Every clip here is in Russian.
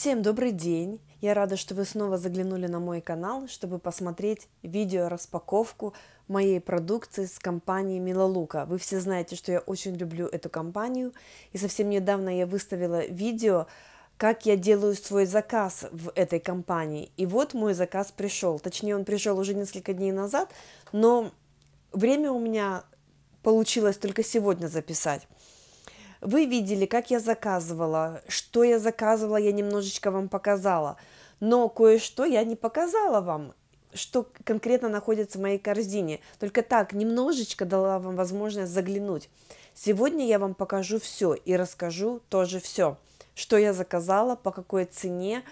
Всем добрый день! Я рада, что вы снова заглянули на мой канал, чтобы посмотреть видео распаковку моей продукции с компанией Милолука. Вы все знаете, что я очень люблю эту компанию, и совсем недавно я выставила видео, как я делаю свой заказ в этой компании. И вот мой заказ пришел. Точнее, он пришел уже несколько дней назад, но время у меня получилось только сегодня записать. Вы видели, как я заказывала, что я заказывала, я немножечко вам показала. Но кое-что я не показала вам, что конкретно находится в моей корзине. Только так, немножечко дала вам возможность заглянуть. Сегодня я вам покажу все и расскажу тоже все, что я заказала, по какой цене,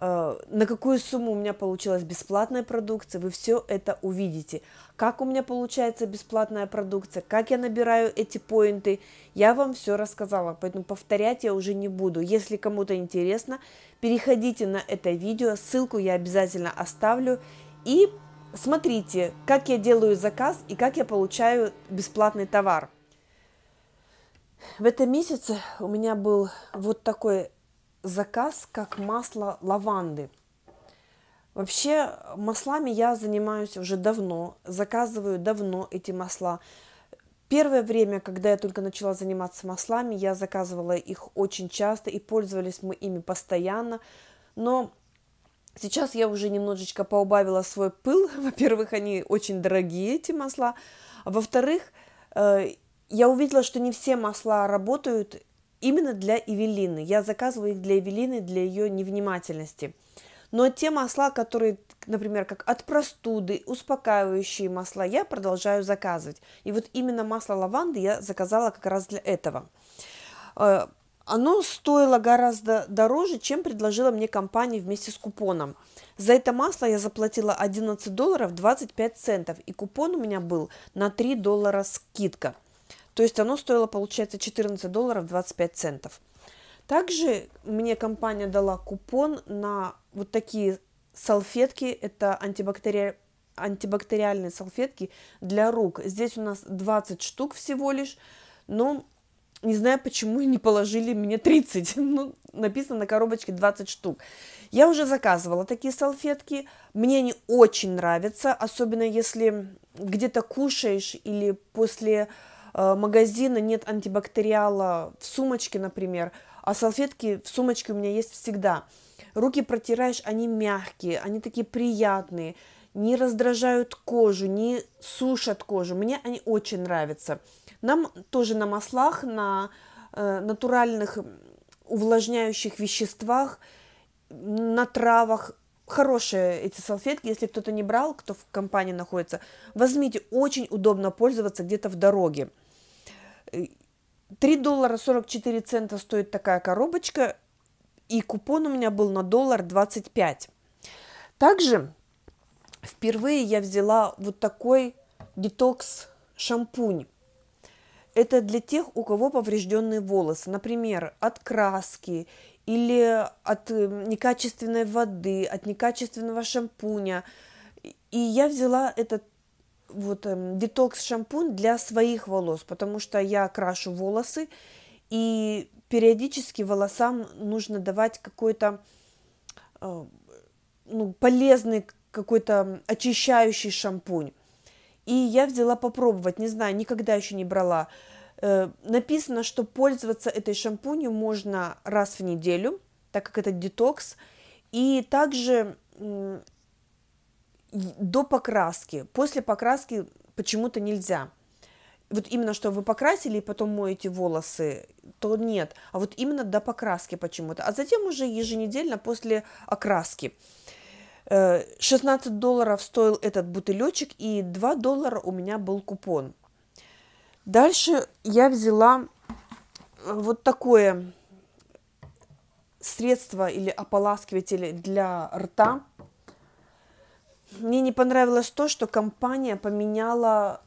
э, на какую сумму у меня получилась бесплатная продукция, вы все это увидите как у меня получается бесплатная продукция, как я набираю эти поинты. Я вам все рассказала, поэтому повторять я уже не буду. Если кому-то интересно, переходите на это видео, ссылку я обязательно оставлю. И смотрите, как я делаю заказ и как я получаю бесплатный товар. В этом месяце у меня был вот такой заказ, как масло лаванды – Вообще маслами я занимаюсь уже давно, заказываю давно эти масла. Первое время, когда я только начала заниматься маслами, я заказывала их очень часто и пользовались мы ими постоянно. Но сейчас я уже немножечко поубавила свой пыл. Во-первых, они очень дорогие, эти масла. А во-вторых, э, я увидела, что не все масла работают именно для Эвелины. Я заказываю их для Эвелины, для ее невнимательности. Но те масла, которые, например, как от простуды, успокаивающие масла, я продолжаю заказывать. И вот именно масло лаванды я заказала как раз для этого. Э, оно стоило гораздо дороже, чем предложила мне компания вместе с купоном. За это масло я заплатила 11 долларов 25 центов, и купон у меня был на 3 доллара скидка. То есть оно стоило, получается, 14 долларов 25 центов. Также мне компания дала купон на вот такие салфетки, это антибактери... антибактериальные салфетки для рук. Здесь у нас 20 штук всего лишь, но ну, не знаю, почему не положили мне 30. Ну, написано на коробочке 20 штук. Я уже заказывала такие салфетки. Мне они очень нравятся, особенно если где-то кушаешь или после э, магазина нет антибактериала в сумочке, например. А салфетки в сумочке у меня есть всегда. Руки протираешь, они мягкие, они такие приятные, не раздражают кожу, не сушат кожу. Мне они очень нравятся. Нам тоже на маслах, на э, натуральных увлажняющих веществах, на травах хорошие эти салфетки, если кто-то не брал, кто в компании находится, возьмите, очень удобно пользоваться где-то в дороге. 3 э, доллара 44 цента стоит такая коробочка, и купон у меня был на доллар 25. Также впервые я взяла вот такой детокс шампунь. Это для тех, у кого поврежденные волосы, например, от краски или от э, некачественной воды, от некачественного шампуня. И я взяла этот вот эм, детокс шампунь для своих волос, потому что я крашу волосы, и периодически волосам нужно давать какой-то э, ну, полезный какой-то очищающий шампунь. И я взяла попробовать, не знаю, никогда еще не брала. Э, написано, что пользоваться этой шампунью можно раз в неделю, так как это детокс. И также до покраски. После покраски почему-то нельзя вот именно что вы покрасили и потом моете волосы, то нет. А вот именно до покраски почему-то. А затем уже еженедельно после окраски. 16 э, долларов стоил этот бутылечек, и 2 доллара у меня был купон. Дальше я взяла э, вот такое средство или ополаскиватель для рта. Мне не понравилось то, что компания поменяла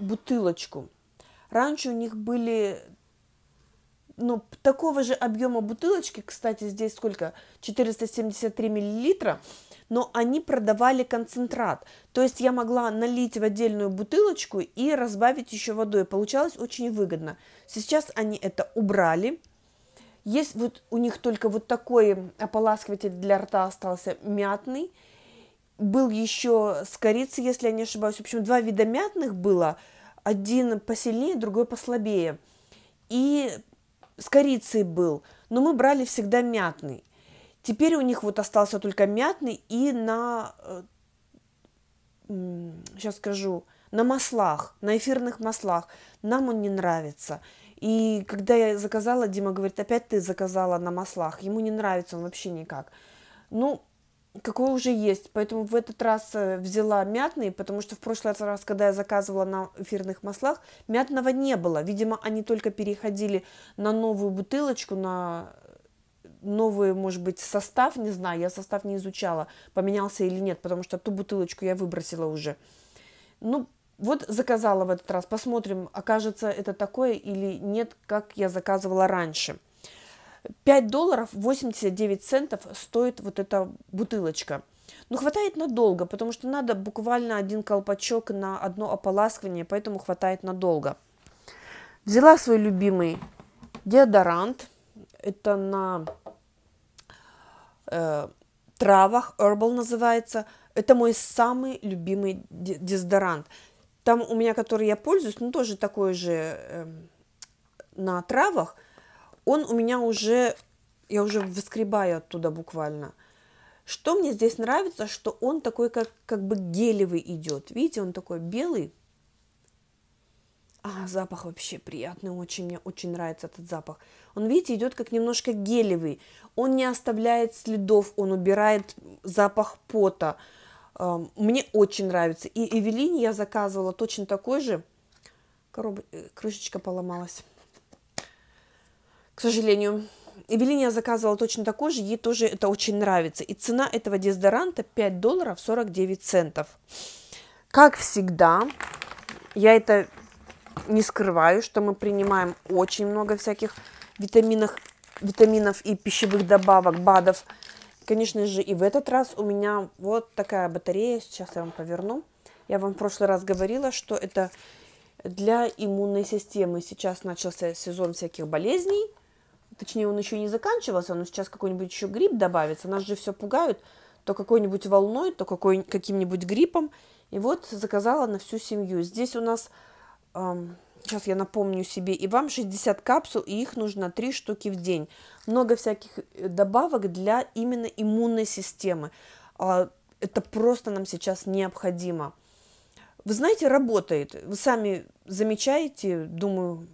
бутылочку. Раньше у них были ну, такого же объема бутылочки, кстати, здесь сколько? 473 миллилитра, но они продавали концентрат. То есть я могла налить в отдельную бутылочку и разбавить еще водой. Получалось очень выгодно. Сейчас они это убрали. Есть вот у них только вот такой ополаскиватель для рта остался мятный – был еще с корицей, если я не ошибаюсь. В общем, два вида мятных было, один посильнее, другой послабее. И с корицей был, но мы брали всегда мятный. Теперь у них вот остался только мятный и на, сейчас э, скажу, на маслах, на эфирных маслах. Нам он не нравится. И когда я заказала, Дима говорит, опять ты заказала на маслах. Ему не нравится он вообще никак. Ну, какой уже есть. Поэтому в этот раз э, взяла мятный, потому что в прошлый раз, когда я заказывала на эфирных маслах, мятного не было. Видимо, они только переходили на новую бутылочку, на э, новый, может быть, состав, не знаю, я состав не изучала, поменялся или нет, потому что ту бутылочку я выбросила уже. Ну, вот заказала в этот раз, посмотрим, окажется это такое или нет, как я заказывала раньше. 5 долларов 89 центов стоит вот эта бутылочка. Но ну, хватает надолго, потому что надо буквально один колпачок на одно ополаскивание, поэтому хватает надолго. Взяла свой любимый деодорант. Это на э, травах, herbal называется. Это мой самый любимый дезодорант. Там у меня, который я пользуюсь, ну тоже такой же э, на травах – он у меня уже, я уже выскребаю оттуда буквально. Что мне здесь нравится, что он такой как, как бы гелевый идет. Видите, он такой белый. А, запах вообще приятный очень, мне очень нравится этот запах. Он, видите, идет как немножко гелевый. Он не оставляет следов, он убирает запах пота. Эм, мне очень нравится. И Эвелине я заказывала точно такой же. Короб... Э, крышечка поломалась к сожалению. Эвелине я заказывала точно такой же, ей тоже это очень нравится. И цена этого дезодоранта 5 долларов 49 центов. Как всегда, я это не скрываю, что мы принимаем очень много всяких витаминов, витаминов и пищевых добавок, БАДов. Конечно же, и в этот раз у меня вот такая батарея. Сейчас я вам поверну. Я вам в прошлый раз говорила, что это для иммунной системы. Сейчас начался сезон всяких болезней точнее, он еще не заканчивался, но сейчас какой-нибудь еще грипп добавится, нас же все пугают, то какой-нибудь волной, то какой, каким-нибудь гриппом. И вот заказала на всю семью. Здесь у нас, эм, сейчас я напомню себе, и вам 60 капсул, и их нужно 3 штуки в день. Много всяких э, добавок для именно иммунной системы. Э, это просто нам сейчас необходимо. Вы знаете, работает. Вы сами замечаете, думаю,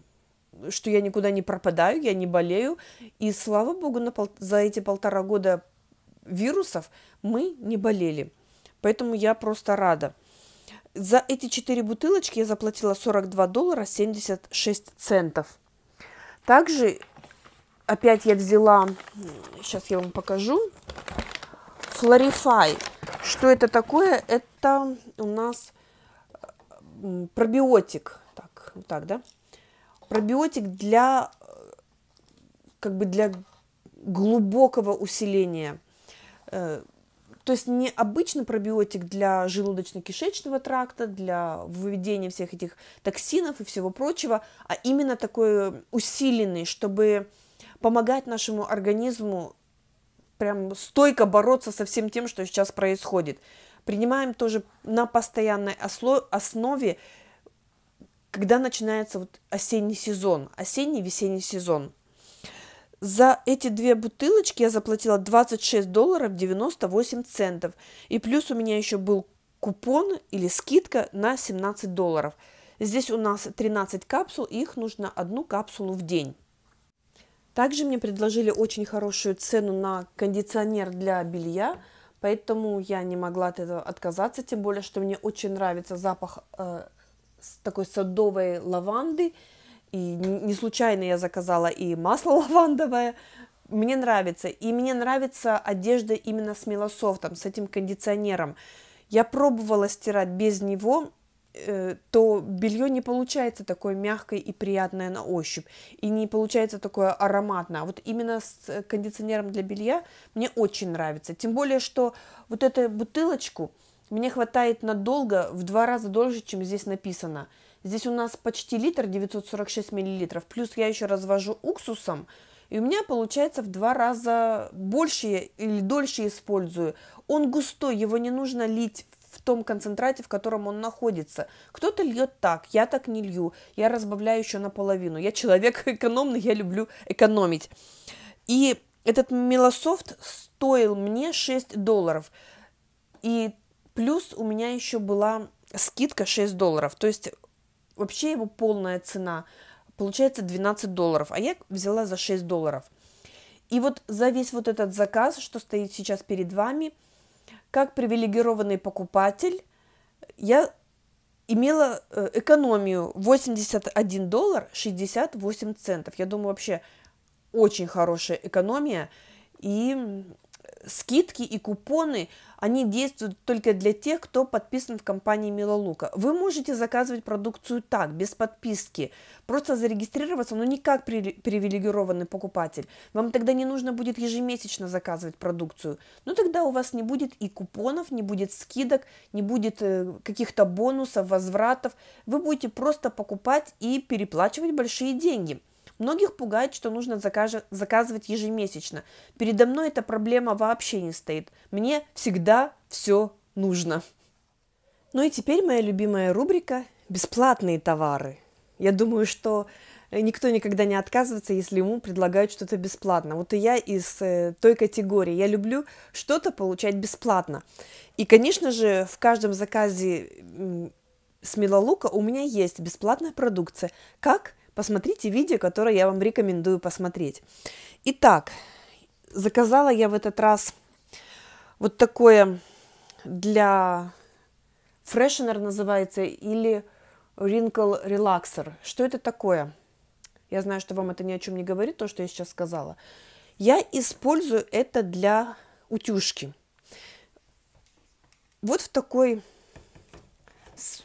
что я никуда не пропадаю, я не болею. И слава богу, на пол... за эти полтора года вирусов мы не болели. Поэтому я просто рада. За эти четыре бутылочки я заплатила 42 доллара 76 центов. Также опять я взяла, сейчас я вам покажу, Florify. Что это такое? Это у нас э, пробиотик. Так, вот так, да? пробиотик для как бы для глубокого усиления. Э, то есть не обычный пробиотик для желудочно-кишечного тракта, для выведения всех этих токсинов и всего прочего, а именно такой усиленный, чтобы помогать нашему организму прям стойко бороться со всем тем, что сейчас происходит. Принимаем тоже на постоянной основе когда начинается вот осенний сезон, осенний-весенний сезон. За эти две бутылочки я заплатила 26 долларов 98 центов. И плюс у меня еще был купон или скидка на 17 долларов. Здесь у нас 13 капсул, их нужно одну капсулу в день. Также мне предложили очень хорошую цену на кондиционер для белья, поэтому я не могла от этого отказаться, тем более, что мне очень нравится запах э, с такой садовой лаванды. И не случайно я заказала и масло лавандовое. Мне нравится. И мне нравится одежда именно с мелософтом, с этим кондиционером. Я пробовала стирать без него, э, то белье не получается такое мягкое и приятное на ощупь, и не получается такое ароматное. А вот именно с э, кондиционером для белья мне очень нравится. Тем более, что вот эту бутылочку мне хватает надолго в два раза дольше, чем здесь написано. Здесь у нас почти литр, 946 миллилитров. Плюс я еще развожу уксусом. И у меня получается в два раза больше или дольше использую. Он густой, его не нужно лить в том концентрате, в котором он находится. Кто-то льет так, я так не лью, я разбавляю еще наполовину. Я человек экономный, я люблю экономить. И этот милософт стоил мне 6 долларов. И Плюс у меня еще была скидка 6 долларов, то есть вообще его полная цена получается 12 долларов, а я взяла за 6 долларов. И вот за весь вот этот заказ, что стоит сейчас перед вами, как привилегированный покупатель, я имела э, экономию 81 доллар 68 центов. Я думаю, вообще очень хорошая экономия. И скидки и купоны, они действуют только для тех, кто подписан в компании Милолука. Вы можете заказывать продукцию так, без подписки, просто зарегистрироваться, но не как привилегированный покупатель. Вам тогда не нужно будет ежемесячно заказывать продукцию. Но ну, тогда у вас не будет и купонов, не будет скидок, не будет э, каких-то бонусов, возвратов. Вы будете просто покупать и переплачивать большие деньги – Многих пугает, что нужно закаж... заказывать ежемесячно. Передо мной эта проблема вообще не стоит. Мне всегда все нужно. Ну и теперь моя любимая рубрика «Бесплатные товары». Я думаю, что никто никогда не отказывается, если ему предлагают что-то бесплатно. Вот и я из э, той категории. Я люблю что-то получать бесплатно. И, конечно же, в каждом заказе с Милолука у меня есть бесплатная продукция. Как? посмотрите видео, которое я вам рекомендую посмотреть. Итак, заказала я в этот раз вот такое для фрешенер называется или wrinkle relaxer. Что это такое? Я знаю, что вам это ни о чем не говорит, то, что я сейчас сказала. Я использую это для утюжки. Вот в такой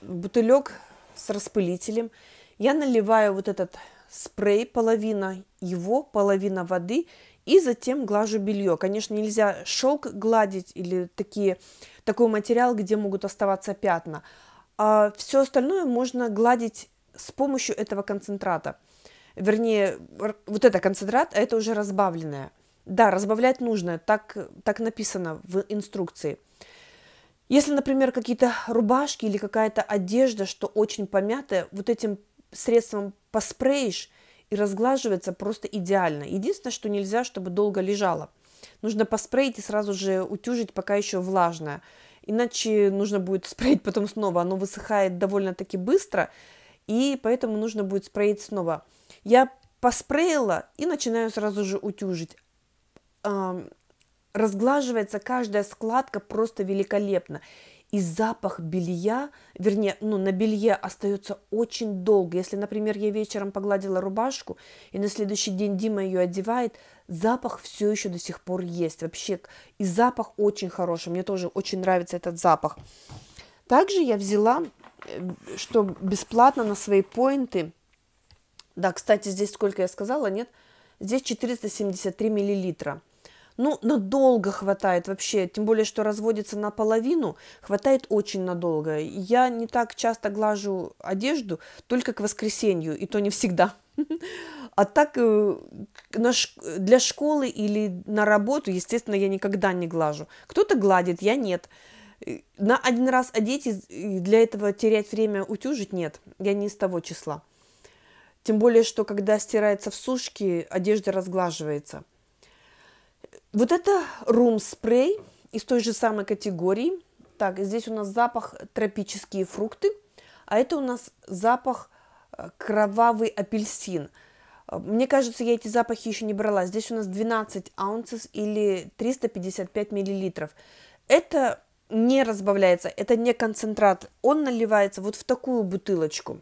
бутылек с распылителем. Я наливаю вот этот спрей, половина его, половина воды, и затем глажу белье. Конечно, нельзя шелк гладить или такие, такой материал, где могут оставаться пятна. А все остальное можно гладить с помощью этого концентрата. Вернее, вот это концентрат, а это уже разбавленное. Да, разбавлять нужно, так, так написано в инструкции. Если, например, какие-то рубашки или какая-то одежда, что очень помятая, вот этим средством поспреишь, и разглаживается просто идеально. Единственное, что нельзя, чтобы долго лежало. Нужно поспреить и сразу же утюжить, пока еще влажное. Иначе нужно будет спреить потом снова. Оно высыхает довольно-таки быстро, и поэтому нужно будет спреить снова. Я поспреила и начинаю сразу же утюжить. Разглаживается каждая складка просто великолепно и запах белья, вернее, ну, на белье остается очень долго. Если, например, я вечером погладила рубашку, и на следующий день Дима ее одевает, запах все еще до сих пор есть. Вообще, и запах очень хороший. Мне тоже очень нравится этот запах. Также я взяла, э, что бесплатно на свои поинты. Да, кстати, здесь сколько я сказала, нет? Здесь 473 миллилитра ну, надолго хватает вообще, тем более, что разводится наполовину, хватает очень надолго. Я не так часто глажу одежду, только к воскресенью, и то не всегда. А так э, для школы или на работу, естественно, я никогда не глажу. Кто-то гладит, я нет. Э, на один раз одеть и для этого терять время утюжить нет. Я не из того числа. Тем более, что когда стирается в сушке, одежда разглаживается – вот это Room Spray из той же самой категории. Так, здесь у нас запах тропические фрукты, а это у нас запах э, кровавый апельсин. Э, мне кажется, я эти запахи еще не брала. Здесь у нас 12 аунцев или 355 миллилитров. Это не разбавляется, это не концентрат. Он наливается вот в такую бутылочку.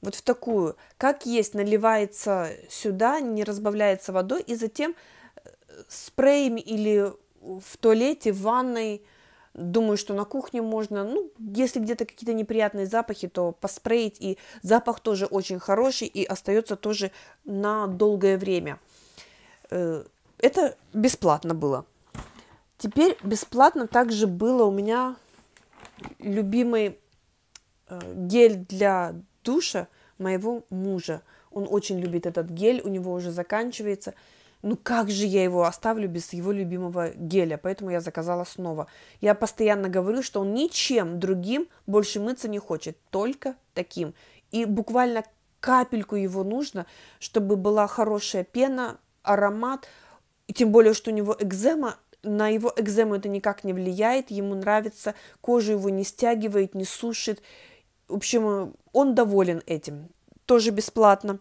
Вот в такую. Как есть, наливается сюда, не разбавляется водой, и затем спреями или в туалете, в ванной. Думаю, что на кухне можно, ну, если где-то какие-то неприятные запахи, то поспреить, и запах тоже очень хороший и остается тоже на долгое время. Э, это бесплатно было. Теперь бесплатно также было у меня любимый э, гель для душа моего мужа. Он очень любит этот гель, у него уже заканчивается – ну как же я его оставлю без его любимого геля, поэтому я заказала снова. Я постоянно говорю, что он ничем другим больше мыться не хочет, только таким. И буквально капельку его нужно, чтобы была хорошая пена, аромат, и тем более, что у него экзема, на его экзему это никак не влияет, ему нравится, кожу его не стягивает, не сушит. В общем, э, он доволен этим. Тоже бесплатно.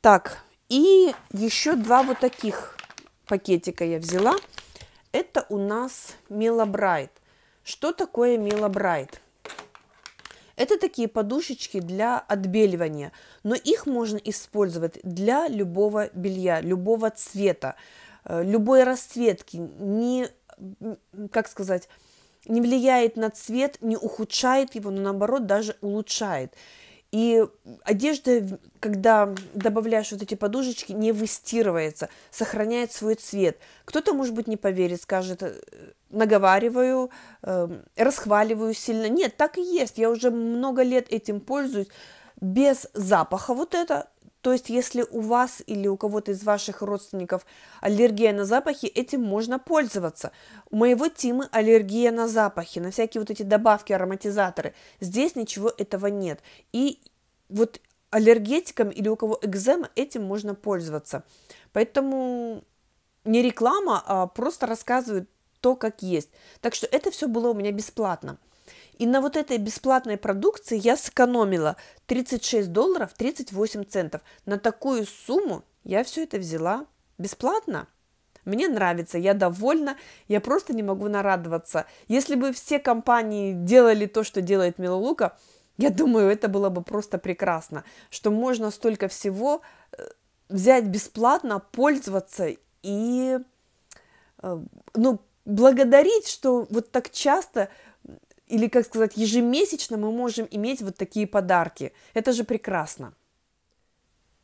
Так, и еще два вот таких пакетика я взяла. Это у нас Мелобрайт. Что такое Мелобрайт? Это такие подушечки для отбеливания, но их можно использовать для любого белья, любого цвета, э, любой расцветки. Не, как сказать, не влияет на цвет, не ухудшает его, но наоборот даже улучшает. И одежда, когда добавляешь вот эти подушечки, не выстирывается, сохраняет свой цвет. Кто-то, может быть, не поверит, скажет, э, наговариваю, э, расхваливаю сильно. Нет, так и есть. Я уже много лет этим пользуюсь. Без запаха вот это то есть, если у вас или у кого-то из ваших родственников аллергия на запахи, этим можно пользоваться. У моего Тимы аллергия на запахи, на всякие вот эти добавки, ароматизаторы. Здесь ничего этого нет. И вот аллергетикам или у кого экзема этим можно пользоваться. Поэтому не реклама, а просто рассказываю то, как есть. Так что это все было у меня бесплатно. И на вот этой бесплатной продукции я сэкономила 36 долларов 38 центов. На такую сумму я все это взяла бесплатно. Мне нравится, я довольна, я просто не могу нарадоваться. Если бы все компании делали то, что делает Милолука, я думаю, это было бы просто прекрасно, что можно столько всего э, взять бесплатно, пользоваться и э, ну, благодарить, что вот так часто или, как сказать, ежемесячно мы можем иметь вот такие подарки. Это же прекрасно.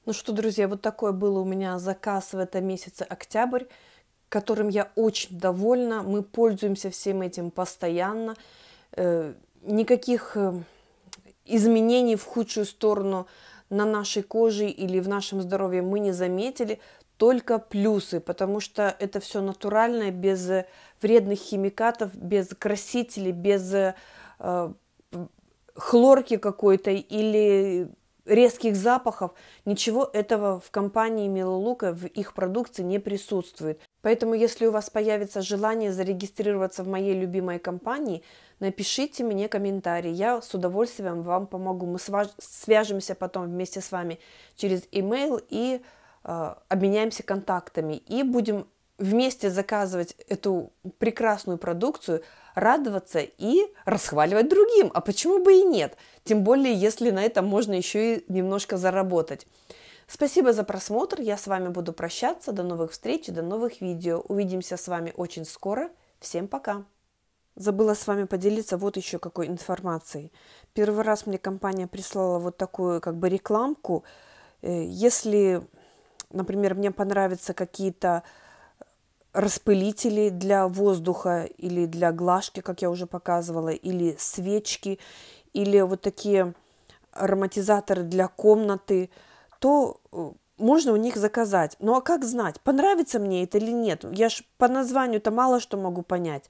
Ну что, друзья, вот такой был у меня заказ в этом месяце октябрь, которым я очень довольна. Мы пользуемся всем этим постоянно. Э, никаких э, изменений в худшую сторону на нашей коже или в нашем здоровье мы не заметили, только плюсы, потому что это все натуральное, без э, вредных химикатов, без красителей, без э, хлорки какой-то или резких запахов. Ничего этого в компании Милолука, в их продукции не присутствует. Поэтому, если у вас появится желание зарегистрироваться в моей любимой компании, напишите мне комментарий. Я с удовольствием вам помогу. Мы свяжемся потом вместе с вами через email и э, обменяемся контактами. И будем вместе заказывать эту прекрасную продукцию, радоваться и расхваливать другим. А почему бы и нет? Тем более, если на этом можно еще и немножко заработать. Спасибо за просмотр. Я с вами буду прощаться. До новых встреч и до новых видео. Увидимся с вами очень скоро. Всем пока! Забыла с вами поделиться вот еще какой информацией. Первый раз мне компания прислала вот такую как бы рекламку. Э, если, например, мне понравятся какие-то распылители для воздуха или для глажки, как я уже показывала, или свечки, или вот такие ароматизаторы для комнаты, то э, можно у них заказать. Ну а как знать, понравится мне это или нет? Я ж по названию-то мало что могу понять.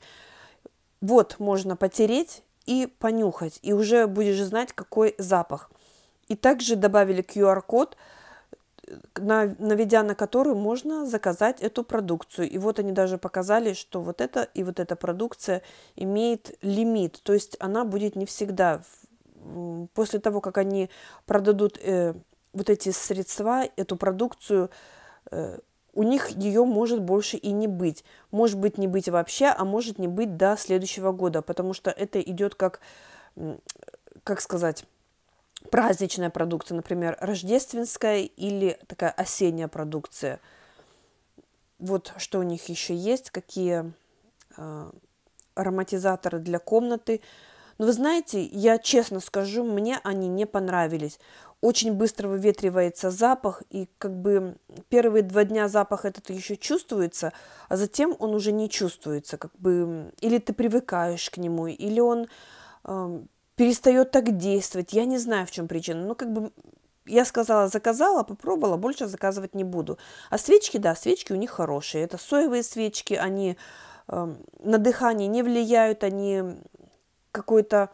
Вот можно потереть и понюхать, и уже будешь знать, какой запах. И также добавили QR-код – на наведя на которую можно заказать эту продукцию. И вот они даже показали, что вот эта и вот эта продукция имеет лимит, то есть она будет не всегда. После того, как они продадут э, вот эти средства, эту продукцию, э, у них ее может больше и не быть. Может быть, не быть вообще, а может не быть до следующего года, потому что это идет как, как сказать, праздничная продукция, например, рождественская или такая осенняя продукция. Вот что у них еще есть, какие э, ароматизаторы для комнаты. Но ну, вы знаете, я честно скажу, мне они не понравились. Очень быстро выветривается запах, и как бы первые два дня запах этот еще чувствуется, а затем он уже не чувствуется, как бы или ты привыкаешь к нему, или он э, перестает так действовать. Я не знаю, в чем причина. Ну, как бы я сказала, заказала, попробовала, больше заказывать не буду. А свечки, да, свечки у них хорошие. Это соевые свечки, они э, на дыхание не влияют, они какую то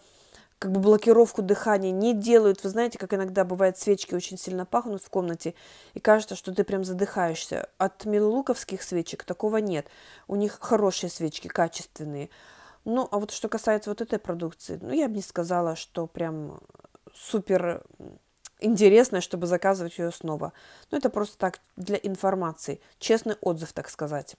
как бы блокировку дыхания не делают. Вы знаете, как иногда бывает, свечки очень сильно пахнут в комнате, и кажется, что ты прям задыхаешься. От милолуковских свечек такого нет. У них хорошие свечки, качественные. Ну, а вот что касается вот этой продукции, ну, я бы не сказала, что прям супер интересно, чтобы заказывать ее снова. Но ну, это просто так для информации, честный отзыв, так сказать.